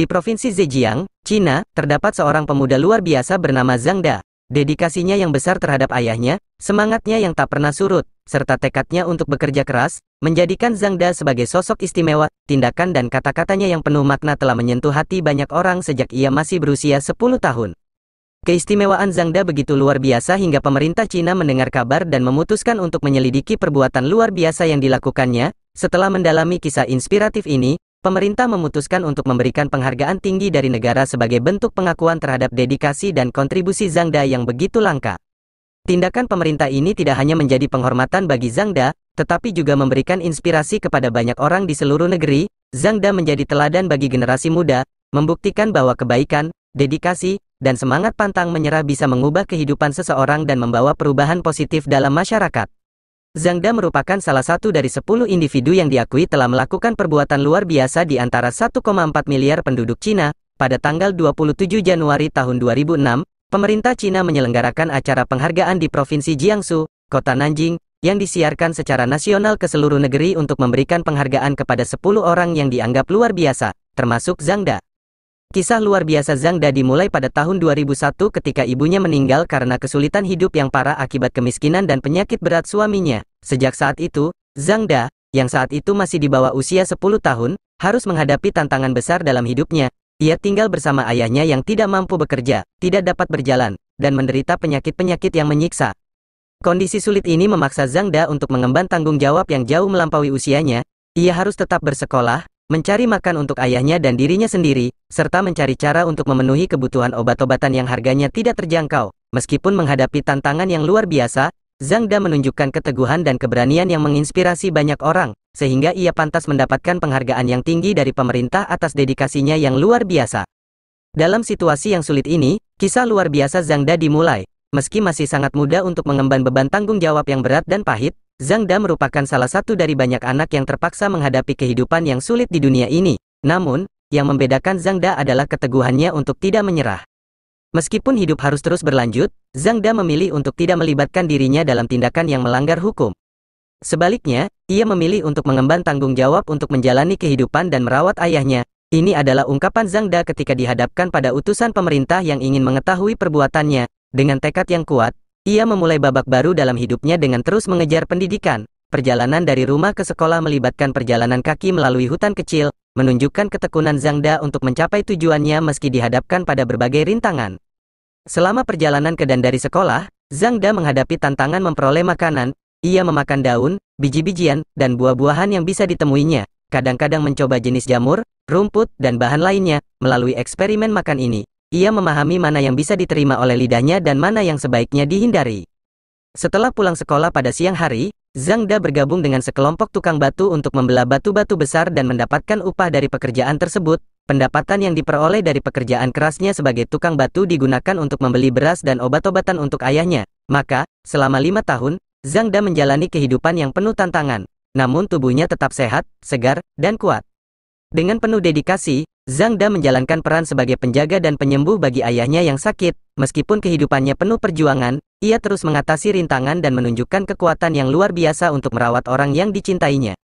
Di Provinsi Zhejiang, China, terdapat seorang pemuda luar biasa bernama Zhang Da. Dedikasinya yang besar terhadap ayahnya, semangatnya yang tak pernah surut, serta tekadnya untuk bekerja keras, menjadikan Zhang Da sebagai sosok istimewa, tindakan dan kata-katanya yang penuh makna telah menyentuh hati banyak orang sejak ia masih berusia 10 tahun. Keistimewaan Zhang Da begitu luar biasa hingga pemerintah China mendengar kabar dan memutuskan untuk menyelidiki perbuatan luar biasa yang dilakukannya. Setelah mendalami kisah inspiratif ini, pemerintah memutuskan untuk memberikan penghargaan tinggi dari negara sebagai bentuk pengakuan terhadap dedikasi dan kontribusi Zhang Da yang begitu langka. Tindakan pemerintah ini tidak hanya menjadi penghormatan bagi Zhang Da, tetapi juga memberikan inspirasi kepada banyak orang di seluruh negeri, Zhang Da menjadi teladan bagi generasi muda, membuktikan bahwa kebaikan, dedikasi, dan semangat pantang menyerah bisa mengubah kehidupan seseorang dan membawa perubahan positif dalam masyarakat. Zhang Da merupakan salah satu dari 10 individu yang diakui telah melakukan perbuatan luar biasa di antara 1,4 miliar penduduk Cina. Pada tanggal 27 Januari tahun 2006, pemerintah Cina menyelenggarakan acara penghargaan di Provinsi Jiangsu, Kota Nanjing, yang disiarkan secara nasional ke seluruh negeri untuk memberikan penghargaan kepada 10 orang yang dianggap luar biasa, termasuk Zhang Da. Kisah luar biasa Zhang Da dimulai pada tahun 2001 ketika ibunya meninggal karena kesulitan hidup yang parah akibat kemiskinan dan penyakit berat suaminya. Sejak saat itu, Zhang Da, yang saat itu masih di bawah usia 10 tahun, harus menghadapi tantangan besar dalam hidupnya. Ia tinggal bersama ayahnya yang tidak mampu bekerja, tidak dapat berjalan, dan menderita penyakit-penyakit yang menyiksa. Kondisi sulit ini memaksa Zhang Da untuk mengemban tanggung jawab yang jauh melampaui usianya. Ia harus tetap bersekolah, mencari makan untuk ayahnya dan dirinya sendiri, serta mencari cara untuk memenuhi kebutuhan obat-obatan yang harganya tidak terjangkau. Meskipun menghadapi tantangan yang luar biasa, Zhang Da menunjukkan keteguhan dan keberanian yang menginspirasi banyak orang, sehingga ia pantas mendapatkan penghargaan yang tinggi dari pemerintah atas dedikasinya yang luar biasa. Dalam situasi yang sulit ini, kisah luar biasa Zhang Da dimulai. Meski masih sangat muda untuk mengemban beban tanggung jawab yang berat dan pahit, Zhang Da merupakan salah satu dari banyak anak yang terpaksa menghadapi kehidupan yang sulit di dunia ini. Namun, yang membedakan Zhang Da adalah keteguhannya untuk tidak menyerah. Meskipun hidup harus terus berlanjut, Zhang Da memilih untuk tidak melibatkan dirinya dalam tindakan yang melanggar hukum. Sebaliknya, ia memilih untuk mengemban tanggung jawab untuk menjalani kehidupan dan merawat ayahnya. Ini adalah ungkapan Zhang Da ketika dihadapkan pada utusan pemerintah yang ingin mengetahui perbuatannya. Dengan tekad yang kuat, ia memulai babak baru dalam hidupnya dengan terus mengejar pendidikan. Perjalanan dari rumah ke sekolah melibatkan perjalanan kaki melalui hutan kecil, menunjukkan ketekunan Zhangda untuk mencapai tujuannya meski dihadapkan pada berbagai rintangan. Selama perjalanan ke dan dari sekolah, Zhangda menghadapi tantangan memperoleh makanan, ia memakan daun, biji-bijian, dan buah-buahan yang bisa ditemuinya, kadang-kadang mencoba jenis jamur, rumput, dan bahan lainnya, melalui eksperimen makan ini. Ia memahami mana yang bisa diterima oleh lidahnya dan mana yang sebaiknya dihindari. Setelah pulang sekolah pada siang hari, Zhang Da bergabung dengan sekelompok tukang batu untuk membelah batu-batu besar dan mendapatkan upah dari pekerjaan tersebut. Pendapatan yang diperoleh dari pekerjaan kerasnya sebagai tukang batu digunakan untuk membeli beras dan obat-obatan untuk ayahnya. Maka, selama lima tahun, Zhang Da menjalani kehidupan yang penuh tantangan. Namun tubuhnya tetap sehat, segar, dan kuat. Dengan penuh dedikasi, Zhang Da menjalankan peran sebagai penjaga dan penyembuh bagi ayahnya yang sakit, meskipun kehidupannya penuh perjuangan, ia terus mengatasi rintangan dan menunjukkan kekuatan yang luar biasa untuk merawat orang yang dicintainya.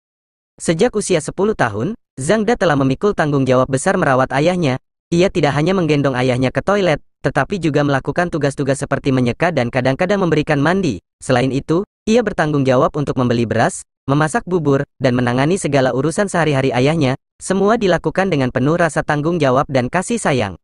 Sejak usia 10 tahun, Zhang Da telah memikul tanggung jawab besar merawat ayahnya, ia tidak hanya menggendong ayahnya ke toilet, tetapi juga melakukan tugas-tugas seperti menyeka dan kadang-kadang memberikan mandi. Selain itu, ia bertanggung jawab untuk membeli beras, memasak bubur, dan menangani segala urusan sehari-hari ayahnya, semua dilakukan dengan penuh rasa tanggung jawab dan kasih sayang.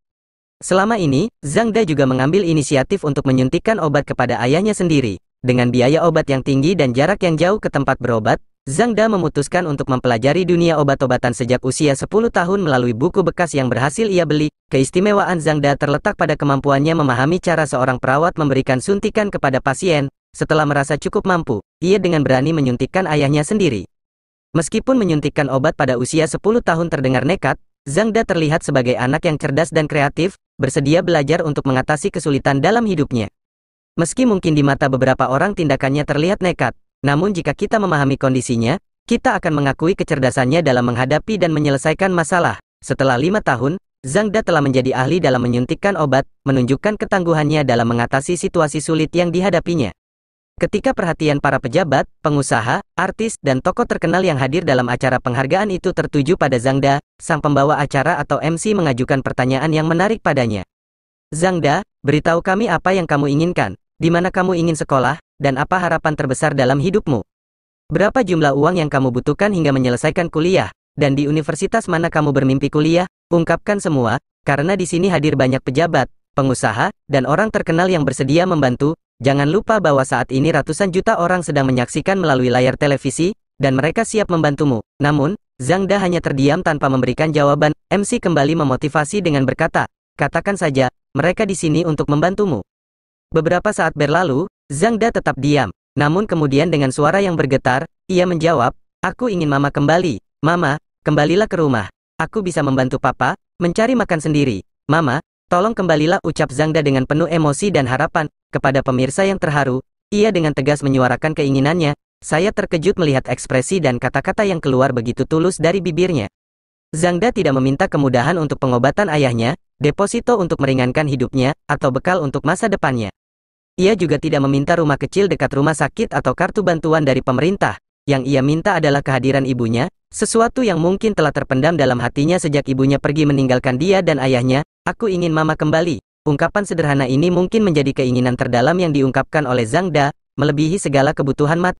Selama ini, Zhang Da juga mengambil inisiatif untuk menyuntikkan obat kepada ayahnya sendiri. Dengan biaya obat yang tinggi dan jarak yang jauh ke tempat berobat, Zhang Da memutuskan untuk mempelajari dunia obat-obatan sejak usia 10 tahun melalui buku bekas yang berhasil ia beli. Keistimewaan Zhang Da terletak pada kemampuannya memahami cara seorang perawat memberikan suntikan kepada pasien. Setelah merasa cukup mampu, ia dengan berani menyuntikkan ayahnya sendiri. Meskipun menyuntikkan obat pada usia 10 tahun terdengar nekat, Zhang Da terlihat sebagai anak yang cerdas dan kreatif, bersedia belajar untuk mengatasi kesulitan dalam hidupnya. Meski mungkin di mata beberapa orang tindakannya terlihat nekat, namun jika kita memahami kondisinya, kita akan mengakui kecerdasannya dalam menghadapi dan menyelesaikan masalah. Setelah lima tahun, Zhang Da telah menjadi ahli dalam menyuntikkan obat, menunjukkan ketangguhannya dalam mengatasi situasi sulit yang dihadapinya. Ketika perhatian para pejabat, pengusaha, artis, dan tokoh terkenal yang hadir dalam acara penghargaan itu tertuju pada Zhang Da, sang pembawa acara atau MC mengajukan pertanyaan yang menarik padanya. Zhang Da, beritahu kami apa yang kamu inginkan, di mana kamu ingin sekolah, dan apa harapan terbesar dalam hidupmu. Berapa jumlah uang yang kamu butuhkan hingga menyelesaikan kuliah, dan di universitas mana kamu bermimpi kuliah, ungkapkan semua, karena di sini hadir banyak pejabat, pengusaha, dan orang terkenal yang bersedia membantu, Jangan lupa bahwa saat ini ratusan juta orang sedang menyaksikan melalui layar televisi, dan mereka siap membantumu. Namun, Zhang Da hanya terdiam tanpa memberikan jawaban. MC kembali memotivasi dengan berkata, katakan saja, mereka di sini untuk membantumu. Beberapa saat berlalu, Zhang Da tetap diam. Namun kemudian dengan suara yang bergetar, ia menjawab, aku ingin mama kembali. Mama, kembalilah ke rumah. Aku bisa membantu papa, mencari makan sendiri. Mama, tolong kembalilah ucap Zhang Da dengan penuh emosi dan harapan. Kepada pemirsa yang terharu, ia dengan tegas menyuarakan keinginannya, saya terkejut melihat ekspresi dan kata-kata yang keluar begitu tulus dari bibirnya. Zangda tidak meminta kemudahan untuk pengobatan ayahnya, deposito untuk meringankan hidupnya, atau bekal untuk masa depannya. Ia juga tidak meminta rumah kecil dekat rumah sakit atau kartu bantuan dari pemerintah, yang ia minta adalah kehadiran ibunya, sesuatu yang mungkin telah terpendam dalam hatinya sejak ibunya pergi meninggalkan dia dan ayahnya, aku ingin mama kembali. Ungkapan sederhana ini mungkin menjadi keinginan terdalam yang diungkapkan oleh Zhang Da, melebihi segala kebutuhan mat